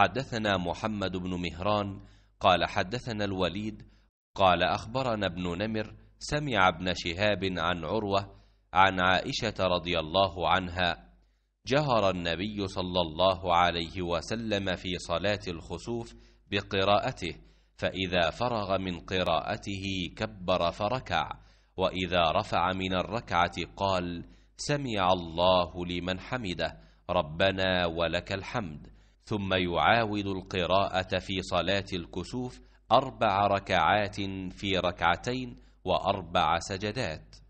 حدثنا محمد بن مهران قال حدثنا الوليد قال أخبرنا ابن نمر سمع ابن شهاب عن عروة عن عائشة رضي الله عنها جهر النبي صلى الله عليه وسلم في صلاة الخسوف بقراءته فإذا فرغ من قراءته كبر فركع وإذا رفع من الركعة قال سمع الله لمن حمده ربنا ولك الحمد ثم يعاود القراءة في صلاة الكسوف أربع ركعات في ركعتين وأربع سجدات